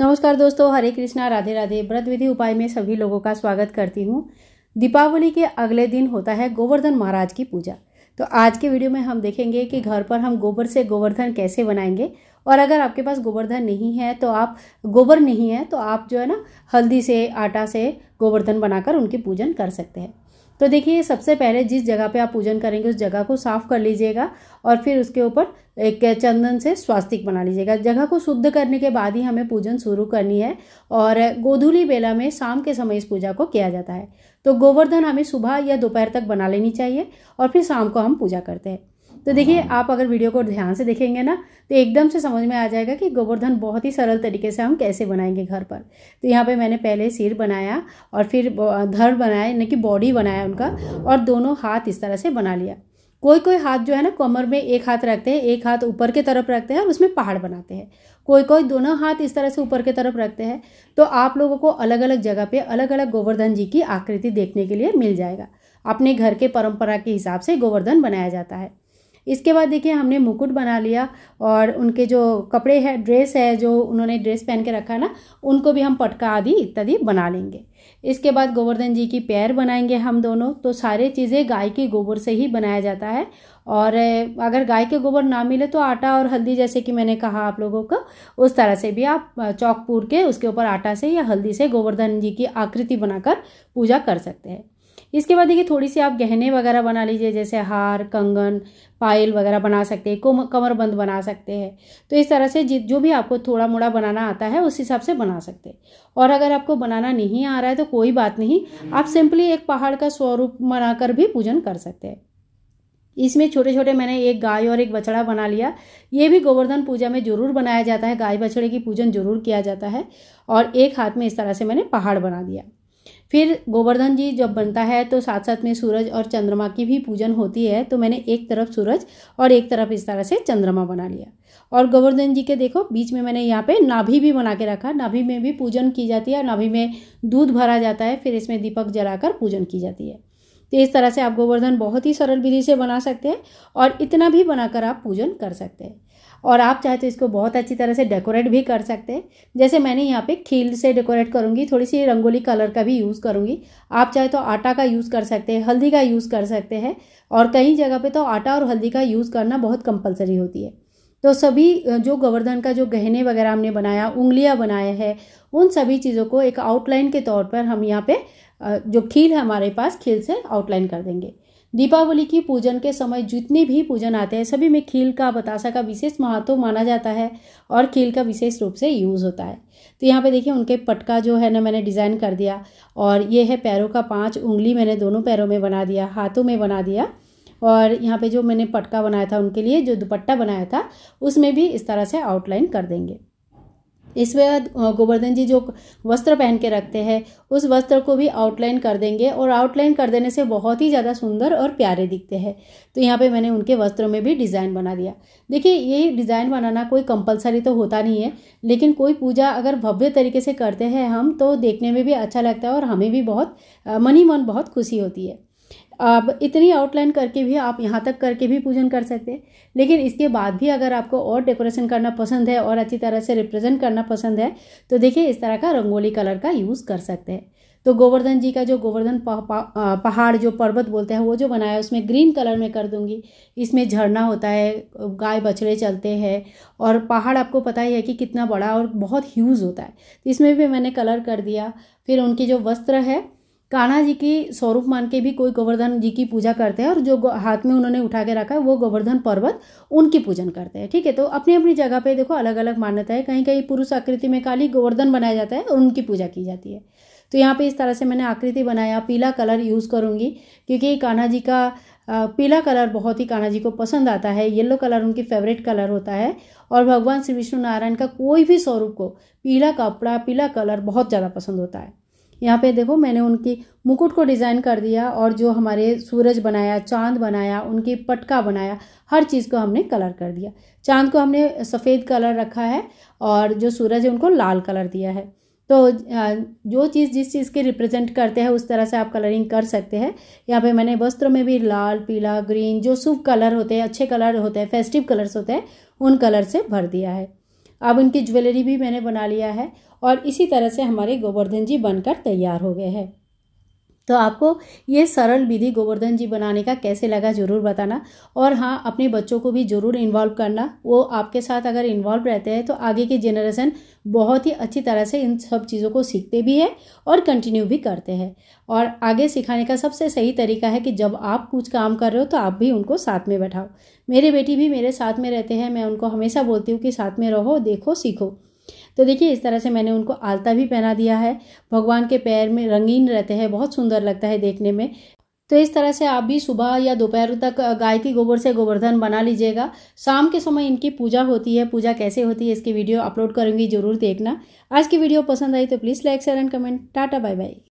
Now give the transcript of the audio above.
नमस्कार दोस्तों हरे कृष्णा राधे राधे व्रत विधि उपाय में सभी लोगों का स्वागत करती हूँ दीपावली के अगले दिन होता है गोवर्धन महाराज की पूजा तो आज के वीडियो में हम देखेंगे कि घर पर हम गोबर से गोवर्धन कैसे बनाएंगे और अगर आपके पास गोवर्धन नहीं है तो आप गोबर नहीं है तो आप जो है ना हल्दी से आटा से गोवर्धन बनाकर उनकी पूजन कर सकते हैं तो देखिए सबसे पहले जिस जगह पे आप पूजन करेंगे उस जगह को साफ कर लीजिएगा और फिर उसके ऊपर एक चंदन से स्वास्तिक बना लीजिएगा जगह को शुद्ध करने के बाद ही हमें पूजन शुरू करनी है और गोधूली बेला में शाम के समय इस पूजा को किया जाता है तो गोवर्धन हमें सुबह या दोपहर तक बना लेनी चाहिए और फिर शाम को हम पूजा करते हैं तो देखिए आप अगर वीडियो को ध्यान से देखेंगे ना तो एकदम से समझ में आ जाएगा कि गोवर्धन बहुत ही सरल तरीके से हम कैसे बनाएंगे घर पर तो यहाँ पे मैंने पहले सिर बनाया और फिर धड़ बनाया यानी कि बॉडी बनाया उनका और दोनों हाथ इस तरह से बना लिया कोई कोई हाथ जो है ना कमर में एक हाथ रखते हैं एक हाथ ऊपर के तरफ रखते हैं और उसमें पहाड़ बनाते हैं कोई कोई दोनों हाथ इस तरह से ऊपर के तरफ रखते हैं तो आप लोगों को अलग अलग जगह पे अलग अलग गोवर्धन जी की आकृति देखने के लिए मिल जाएगा अपने घर के परंपरा के हिसाब से गोवर्धन बनाया जाता है इसके बाद देखिए हमने मुकुट बना लिया और उनके जो कपड़े है ड्रेस है जो उन्होंने ड्रेस पहन के रखा है ना उनको भी हम पटका आदि इत्यादि बना लेंगे इसके बाद गोवर्धन जी की पैर बनाएंगे हम दोनों तो सारे चीज़ें गाय के गोबर से ही बनाया जाता है और अगर गाय के गोबर ना मिले तो आटा और हल्दी जैसे कि मैंने कहा आप लोगों को उस तरह से भी आप चौक पूर के उसके ऊपर आटा से या हल्दी से गोवर्धन जी की आकृति बनाकर पूजा कर सकते हैं इसके बाद देखिए थोड़ी सी आप गहने वगैरह बना लीजिए जैसे हार कंगन पायल वगैरह बना सकते हैं कमरबंद बना सकते हैं तो इस तरह से जो भी आपको थोड़ा मोड़ा बनाना आता है उस हिसाब से बना सकते हैं और अगर आपको बनाना नहीं आ रहा है तो कोई बात नहीं आप सिंपली एक पहाड़ का स्वरूप बनाकर भी पूजन कर सकते हैं इसमें छोटे छोटे मैंने एक गाय और एक बछड़ा बना लिया ये भी गोवर्धन पूजा में जरूर बनाया जाता है गाय बछड़े की पूजन जरूर किया जाता है और एक हाथ में इस तरह से मैंने पहाड़ बना दिया फिर गोवर्धन जी जब बनता है तो साथ साथ में सूरज और चंद्रमा की भी पूजन होती है तो मैंने एक तरफ सूरज और एक तरफ इस तरह से चंद्रमा बना लिया और गोवर्धन जी के देखो बीच में मैंने यहाँ पे नाभि भी बना के रखा नाभि में भी पूजन की जाती है नाभि में दूध भरा जाता है फिर इसमें दीपक जलाकर पूजन की जाती है तो इस तरह से आप गोवर्धन बहुत ही सरल विधि से बना सकते हैं और इतना भी बनाकर आप पूजन कर सकते हैं और आप चाहे तो इसको बहुत अच्छी तरह से डेकोरेट भी कर सकते हैं जैसे मैंने यहाँ पे खील से डेकोरेट करूँगी थोड़ी सी रंगोली कलर का भी यूज़ करूँगी आप चाहे तो आटा का यूज़ कर सकते हैं हल्दी का यूज़ कर सकते हैं और कई जगह पर तो आटा और हल्दी का यूज़ करना बहुत कंपलसरी होती है तो सभी जो गोवर्धन का जो गहने वगैरह हमने बनाया उंगलियाँ बनाए हैं उन सभी चीज़ों को एक आउटलाइन के तौर पर हम यहाँ पे जो खील है हमारे पास खील से आउटलाइन कर देंगे दीपावली की पूजन के समय जितने भी पूजन आते हैं सभी में खील का बतासा का विशेष महत्व माना जाता है और खील का विशेष रूप से यूज़ होता है तो यहाँ पे देखिए उनके पटका जो है ना मैंने डिज़ाइन कर दिया और ये है पैरों का पाँच उंगली मैंने दोनों पैरों में बना दिया हाथों में बना दिया और यहाँ पे जो मैंने पटका बनाया था उनके लिए जो दुपट्टा बनाया था उसमें भी इस तरह से आउटलाइन कर देंगे इस बाद गोवर्धन जी जो वस्त्र पहन के रखते हैं उस वस्त्र को भी आउटलाइन कर देंगे और आउटलाइन कर देने से बहुत ही ज़्यादा सुंदर और प्यारे दिखते हैं तो यहाँ पे मैंने उनके वस्त्रों में भी डिज़ाइन बना दिया देखिए ये डिज़ाइन बनाना कोई कंपलसरी तो होता नहीं है लेकिन कोई पूजा अगर भव्य तरीके से करते हैं हम तो देखने में भी अच्छा लगता है और हमें भी बहुत मन ही मन बहुत खुशी होती है आप इतनी आउटलाइन करके भी आप यहाँ तक करके भी पूजन कर सकते हैं लेकिन इसके बाद भी अगर आपको और डेकोरेशन करना पसंद है और अच्छी तरह से रिप्रेजेंट करना पसंद है तो देखिए इस तरह का रंगोली कलर का यूज़ कर सकते हैं तो गोवर्धन जी का जो गोवर्धन पहाड़ जो पर्वत बोलते हैं वो जो बनाया उसमें ग्रीन कलर में कर दूंगी इसमें झरना होता है गाय बछड़े चलते हैं और पहाड़ आपको पता ही है कि कितना बड़ा और बहुत ह्यूज होता है तो इसमें भी मैंने कलर कर दिया फिर उनके जो वस्त्र है कान्हा जी की स्वरूप मान के भी कोई गोवर्धन जी की पूजा करते हैं और जो हाथ में उन्होंने उठा के रखा है वो गोवर्धन पर्वत उनकी पूजन करते हैं ठीक है तो अपनी अपनी जगह पे देखो अलग अलग मान्यता है कहीं कहीं पुरुष आकृति में काली गोवर्धन बनाया जाता है और उनकी पूजा की जाती है तो यहाँ पे इस तरह से मैंने आकृति बनाया पीला कलर यूज़ करूँगी क्योंकि कान्हा जी का पीला कलर बहुत ही कान्हा जी को पसंद आता है येलो कलर उनकी फेवरेट कलर होता है और भगवान श्री विष्णु नारायण का कोई भी स्वरूप को पीला कपड़ा पीला कलर बहुत ज़्यादा पसंद होता है यहाँ पे देखो मैंने उनकी मुकुट को डिज़ाइन कर दिया और जो हमारे सूरज बनाया चांद बनाया उनकी पटका बनाया हर चीज़ को हमने कलर कर दिया चांद को हमने सफ़ेद कलर रखा है और जो सूरज है उनको लाल कलर दिया है तो जो चीज़ जिस चीज़ के रिप्रेजेंट करते हैं उस तरह से आप कलरिंग कर सकते हैं यहाँ पे मैंने वस्त्रों में भी लाल पीला ग्रीन जो शुभ कलर होते हैं अच्छे कलर होते हैं फेस्टिव कलर्स होते हैं उन कलर से भर दिया है अब उनकी ज्वेलरी भी मैंने बना लिया है और इसी तरह से हमारे गोवर्धन जी बनकर तैयार हो गए हैं तो आपको ये सरल विधि गोवर्धन जी बनाने का कैसे लगा ज़रूर बताना और हाँ अपने बच्चों को भी ज़रूर इन्वॉल्व करना वो आपके साथ अगर इन्वॉल्व रहते हैं तो आगे की जेनरेशन बहुत ही अच्छी तरह से इन सब चीज़ों को सीखते भी है और कंटिन्यू भी करते हैं और आगे सिखाने का सबसे सही तरीका है कि जब आप कुछ काम कर रहे हो तो आप भी उनको साथ में बैठाओ मेरे बेटी भी मेरे साथ में रहते हैं मैं उनको हमेशा बोलती हूँ कि साथ में रहो देखो सीखो तो देखिए इस तरह से मैंने उनको आलता भी पहना दिया है भगवान के पैर में रंगीन रहते हैं बहुत सुंदर लगता है देखने में तो इस तरह से आप भी सुबह या दोपहर तक गाय की गोबर से गोवर्धन बना लीजिएगा शाम के समय इनकी पूजा होती है पूजा कैसे होती है इसकी वीडियो अपलोड करूँगी जरूर देखना आज की वीडियो पसंद आई तो please like share and comment tata bye bye